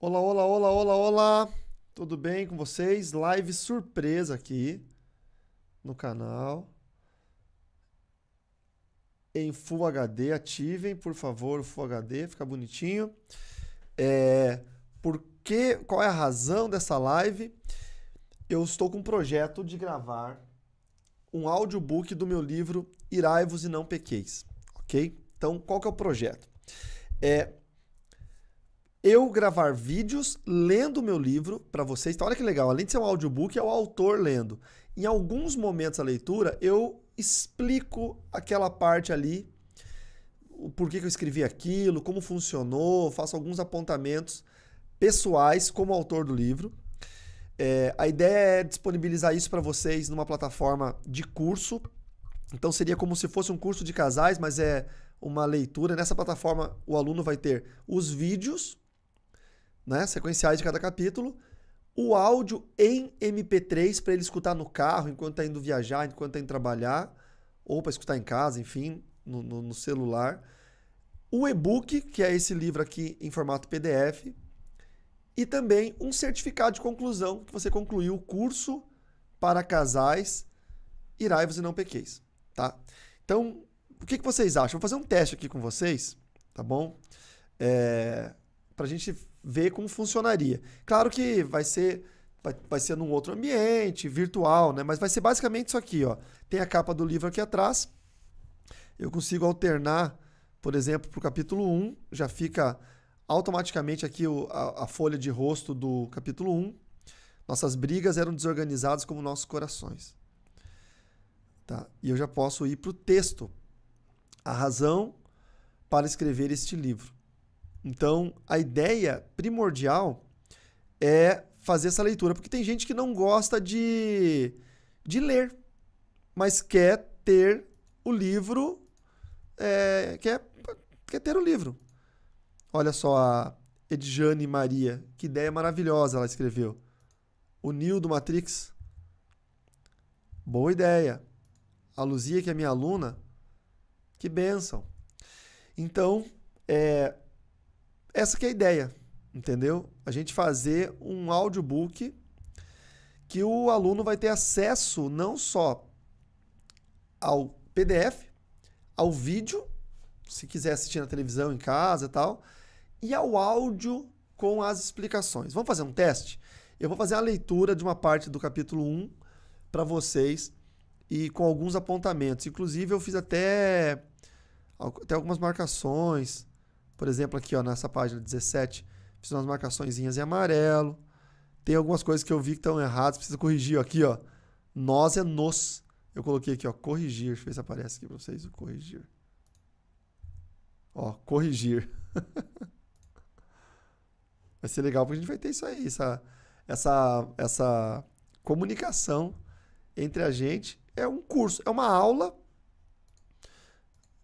Olá, olá, olá, olá, olá! Tudo bem com vocês? Live surpresa aqui no canal. Em Full HD, ativem, por favor, o Full HD, fica bonitinho. É, por que, qual é a razão dessa live? Eu estou com um projeto de gravar um audiobook do meu livro Irai-vos e Não Pequeis, ok? Então, qual que é o projeto? É, eu gravar vídeos lendo o meu livro para vocês. Então, olha que legal, além de ser um audiobook, é o autor lendo. Em alguns momentos da leitura, eu explico aquela parte ali, por que, que eu escrevi aquilo, como funcionou, faço alguns apontamentos pessoais como autor do livro. É, a ideia é disponibilizar isso para vocês numa plataforma de curso. Então seria como se fosse um curso de casais, mas é uma leitura. Nessa plataforma, o aluno vai ter os vídeos né, sequenciais de cada capítulo, o áudio em MP3 para ele escutar no carro, enquanto está indo viajar, enquanto está indo trabalhar, ou para escutar em casa, enfim, no, no, no celular. O e-book, que é esse livro aqui em formato PDF, e também um certificado de conclusão que você concluiu o curso para casais, irai e não pequeis, tá? Então, o que, que vocês acham? Vou fazer um teste aqui com vocês, tá bom? É, para a gente ver como funcionaria. Claro que vai ser vai, vai ser num outro ambiente, virtual, né? Mas vai ser basicamente isso aqui, ó. Tem a capa do livro aqui atrás. Eu consigo alternar, por exemplo, para o capítulo 1, já fica automaticamente aqui o, a, a, folha de rosto do capítulo 1. Nossas brigas eram desorganizadas como nossos corações. Tá? E eu já posso ir para o texto. A razão para escrever este livro. Então, a ideia primordial é fazer essa leitura, porque tem gente que não gosta de, de ler, mas quer ter o livro, é, quer, quer ter o livro. Olha só a Edjane Maria, que ideia maravilhosa ela escreveu. O Nil do Matrix, boa ideia. A Luzia, que é minha aluna, que benção. Então, é, essa que é a ideia, entendeu? A gente fazer um audiobook que o aluno vai ter acesso não só ao PDF, ao vídeo, se quiser assistir na televisão, em casa e tal, e ao áudio com as explicações. Vamos fazer um teste? Eu vou fazer a leitura de uma parte do capítulo 1 para vocês e com alguns apontamentos. Inclusive, eu fiz até, até algumas marcações por exemplo, aqui ó, nessa página 17, fiz umas marcaçõezinhas em amarelo. Tem algumas coisas que eu vi que estão erradas, precisa corrigir. aqui, ó, nós é nos. Eu coloquei aqui, ó, corrigir. Deixa eu ver se aparece aqui para vocês o corrigir. Ó, corrigir. vai ser legal porque a gente vai ter isso aí, essa, essa, essa comunicação entre a gente. É um curso, é uma aula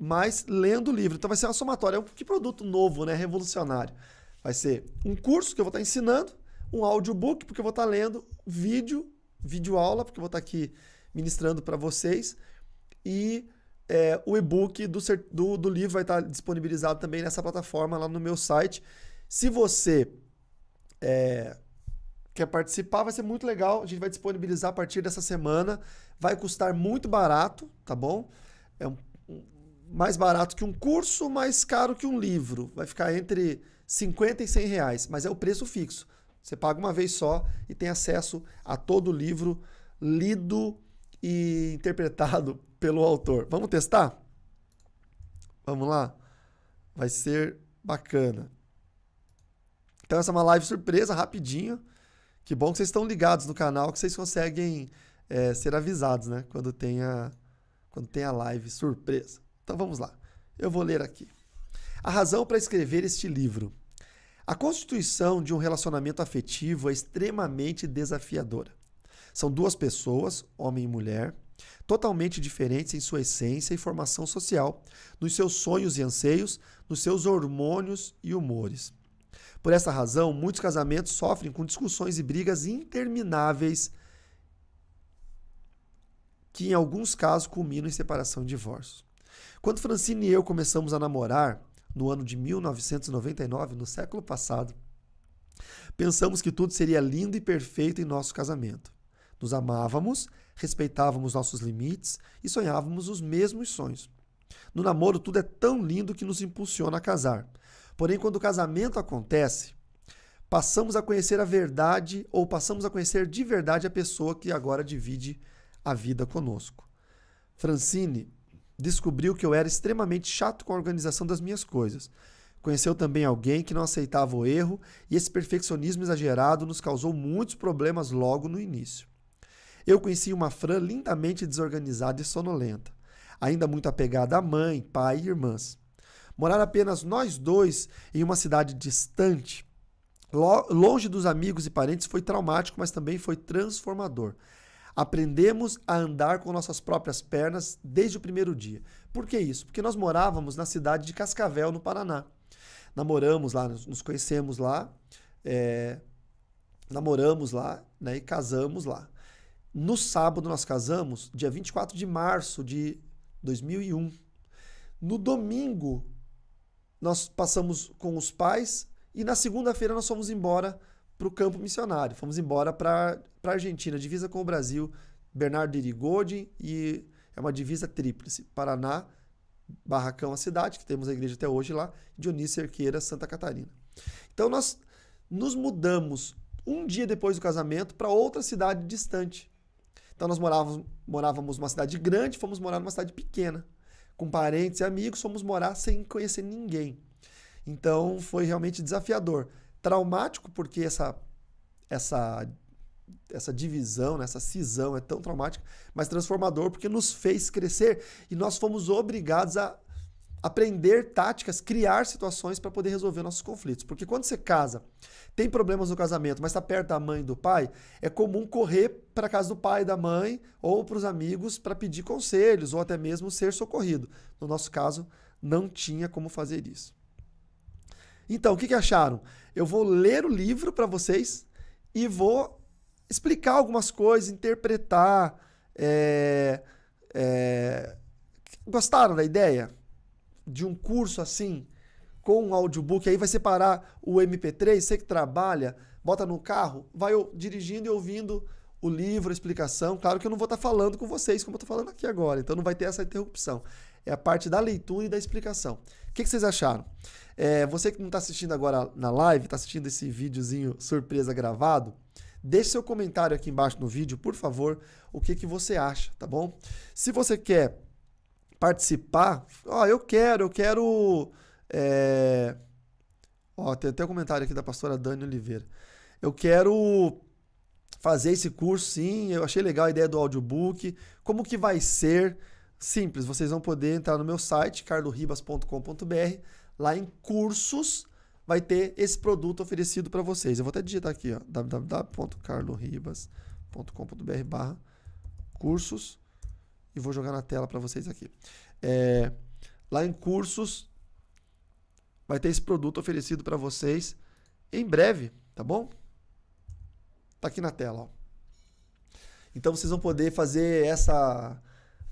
mas lendo o livro. Então vai ser uma somatória. É que produto novo, né? Revolucionário. Vai ser um curso que eu vou estar tá ensinando, um audiobook, porque eu vou estar tá lendo, vídeo, vídeo aula, porque eu vou estar tá aqui ministrando para vocês, e é, o e-book do, do, do livro vai estar disponibilizado também nessa plataforma lá no meu site. Se você é, quer participar, vai ser muito legal. A gente vai disponibilizar a partir dessa semana. Vai custar muito barato, tá bom? É um mais barato que um curso, mais caro que um livro. Vai ficar entre 50 e 100 reais, mas é o preço fixo. Você paga uma vez só e tem acesso a todo o livro lido e interpretado pelo autor. Vamos testar? Vamos lá? Vai ser bacana. Então essa é uma live surpresa, rapidinho. Que bom que vocês estão ligados no canal, que vocês conseguem é, ser avisados, né? Quando tem, a, quando tem a live surpresa. Então vamos lá. Eu vou ler aqui. A razão para escrever este livro. A constituição de um relacionamento afetivo é extremamente desafiadora. São duas pessoas, homem e mulher, totalmente diferentes em sua essência e formação social, nos seus sonhos e anseios, nos seus hormônios e humores. Por essa razão, muitos casamentos sofrem com discussões e brigas intermináveis que em alguns casos culminam em separação e divórcio. Quando Francine e eu começamos a namorar, no ano de 1999, no século passado, pensamos que tudo seria lindo e perfeito em nosso casamento. Nos amávamos, respeitávamos nossos limites e sonhávamos os mesmos sonhos. No namoro, tudo é tão lindo que nos impulsiona a casar. Porém, quando o casamento acontece, passamos a conhecer a verdade ou passamos a conhecer de verdade a pessoa que agora divide a vida conosco. Francine descobriu que eu era extremamente chato com a organização das minhas coisas. Conheceu também alguém que não aceitava o erro e esse perfeccionismo exagerado nos causou muitos problemas logo no início. Eu conheci uma Fran lindamente desorganizada e sonolenta, ainda muito apegada à mãe, pai e irmãs. Morar apenas nós dois em uma cidade distante, longe dos amigos e parentes, foi traumático, mas também foi transformador. Aprendemos a andar com nossas próprias pernas desde o primeiro dia. Por que isso? Porque nós morávamos na cidade de Cascavel, no Paraná. Namoramos lá, nos conhecemos lá, é, namoramos lá né, e casamos lá. No sábado nós casamos, dia 24 de março de 2001. No domingo nós passamos com os pais e na segunda-feira nós fomos embora para o campo missionário. Fomos embora para a Argentina, divisa com o Brasil, Bernardo Irigoyen e é uma divisa tríplice. Paraná, Barracão, a cidade, que temos a igreja até hoje lá, Dionísio Cerqueira, Santa Catarina. Então nós nos mudamos um dia depois do casamento para outra cidade distante. Então nós morávamos, morávamos numa cidade grande, fomos morar numa cidade pequena. Com parentes e amigos, fomos morar sem conhecer ninguém. Então foi realmente desafiador. Traumático porque essa, essa, essa divisão, né, essa cisão é tão traumática, mas transformador porque nos fez crescer e nós fomos obrigados a aprender táticas, criar situações para poder resolver nossos conflitos. Porque quando você casa, tem problemas no casamento, mas está perto da mãe e do pai, é comum correr para casa do pai, da mãe ou para os amigos para pedir conselhos ou até mesmo ser socorrido. No nosso caso, não tinha como fazer isso. Então, o que, que acharam? Eu vou ler o livro para vocês e vou explicar algumas coisas, interpretar. É, é... Gostaram da ideia de um curso assim, com um audiobook? Aí vai separar o MP3, você que trabalha, bota no carro, vai dirigindo e ouvindo o livro, a explicação. Claro que eu não vou estar tá falando com vocês como eu estou falando aqui agora, então não vai ter essa interrupção. É a parte da leitura e da explicação. O que, que vocês acharam? É, você que não está assistindo agora na live, está assistindo esse videozinho surpresa gravado, deixe seu comentário aqui embaixo no vídeo, por favor, o que, que você acha, tá bom? Se você quer participar, ó, eu quero, eu quero. É... Ó, tem até um comentário aqui da pastora Dani Oliveira. Eu quero fazer esse curso, sim, eu achei legal a ideia do audiobook. Como que vai ser? Simples, vocês vão poder entrar no meu site, carloribas.com.br, lá em cursos vai ter esse produto oferecido para vocês. Eu vou até digitar aqui, www.carloribas.com.br barra cursos e vou jogar na tela para vocês aqui. É, lá em cursos vai ter esse produto oferecido para vocês em breve, tá bom? Tá aqui na tela, ó. Então vocês vão poder fazer essa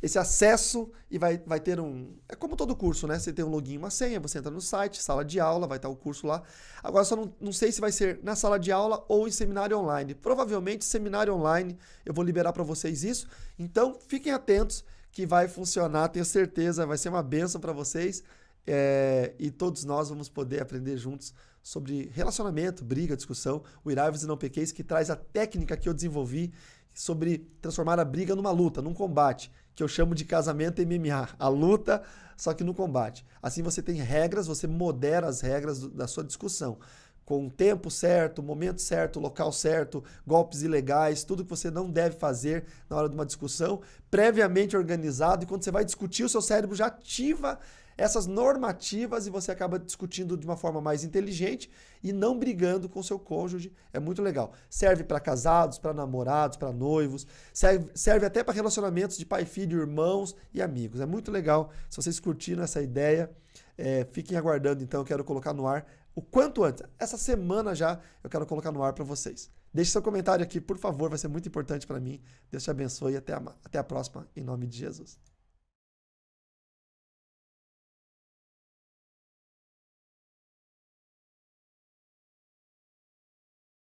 esse acesso e vai, vai ter um. É como todo curso, né? Você tem um login uma senha, você entra no site, sala de aula, vai estar o curso lá. Agora só não, não sei se vai ser na sala de aula ou em seminário online. Provavelmente seminário online, eu vou liberar para vocês isso. Então fiquem atentos que vai funcionar, tenho certeza, vai ser uma benção para vocês. É, e todos nós vamos poder aprender juntos sobre relacionamento, briga, discussão, o Iraives e Não Pequeis, que traz a técnica que eu desenvolvi sobre transformar a briga numa luta, num combate, que eu chamo de casamento MMA. A luta, só que no combate. Assim você tem regras, você modera as regras do, da sua discussão com o tempo certo, momento certo, local certo, golpes ilegais, tudo que você não deve fazer na hora de uma discussão, previamente organizado. E quando você vai discutir, o seu cérebro já ativa essas normativas e você acaba discutindo de uma forma mais inteligente e não brigando com seu cônjuge. É muito legal. Serve para casados, para namorados, para noivos, serve, serve até para relacionamentos de pai, filho, irmãos e amigos. É muito legal se vocês curtiram essa ideia. É, fiquem aguardando, então, eu quero colocar no ar o quanto antes. Essa semana já eu quero colocar no ar para vocês. Deixe seu comentário aqui, por favor, vai ser muito importante para mim. Deus te abençoe e até a, até a próxima, em nome de Jesus.